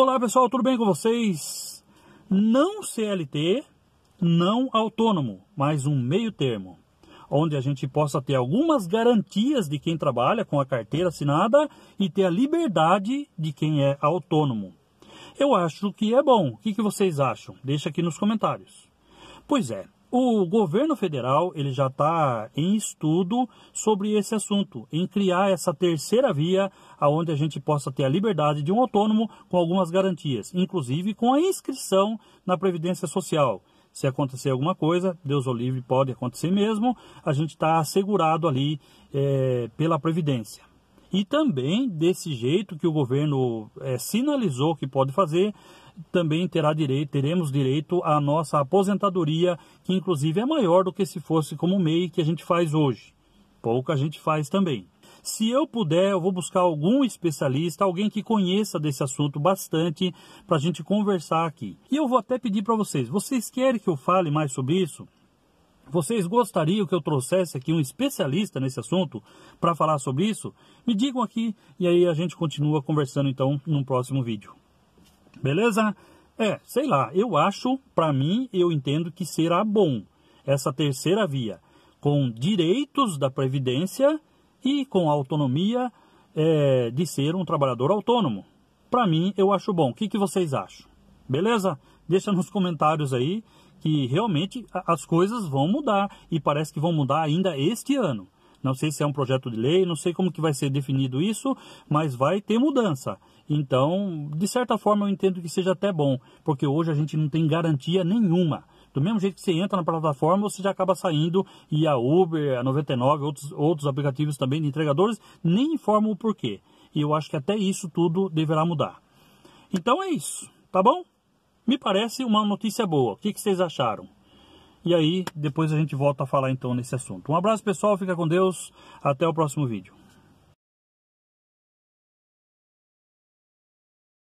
Olá pessoal, tudo bem com vocês? Não CLT, não autônomo, mas um meio termo, onde a gente possa ter algumas garantias de quem trabalha com a carteira assinada e ter a liberdade de quem é autônomo. Eu acho que é bom. O que, vocês acham? Deixa aqui nos comentários. Pois é, o governo federal ele já está em estudo sobre esse assunto, em criar essa terceira via aonde a gente possa ter a liberdade de um autônomo com algumas garantias, inclusive com a inscrição na Previdência Social. Se acontecer alguma coisa, Deus o livre, pode acontecer mesmo, a gente está assegurado ali é, pela Previdência. E também, desse jeito que o governo é, sinalizou que pode fazer, também terá direito, teremos direito à nossa aposentadoria, que inclusive é maior do que se fosse como MEI que a gente faz hoje. Pouca a gente faz também. Se eu puder, eu vou buscar algum especialista, alguém que conheça desse assunto bastante, para a gente conversar aqui. E eu vou até pedir para vocês: vocês querem que eu fale mais sobre isso? Vocês gostariam que eu trouxesse aqui um especialista nesse assunto para falar sobre isso? Me digam aqui e aí a gente continua conversando então num próximo vídeo. Beleza? É, sei lá, eu acho, para mim, eu entendo que será bom essa terceira via, com direitos da Previdência e com autonomia é, de ser um trabalhador autônomo. Para mim, eu acho bom. O que, que vocês acham? Beleza? Deixa nos comentários aí que realmente as coisas vão mudar e parece que vão mudar ainda este ano. Não sei se é um projeto de lei, não sei como que vai ser definido isso, mas vai ter mudança. Então, de certa forma, eu entendo que seja até bom, porque hoje a gente não tem garantia nenhuma. Do mesmo jeito que você entra na plataforma, você já acaba saindo e a Uber, a 99, outros, outros aplicativos também de entregadores nem informam o porquê. E eu acho que até isso tudo deverá mudar. Então é isso, tá bom? Me parece uma notícia boa. O que, que vocês acharam? E aí, depois a gente volta a falar então nesse assunto. Um abraço pessoal, fica com Deus, até o próximo vídeo.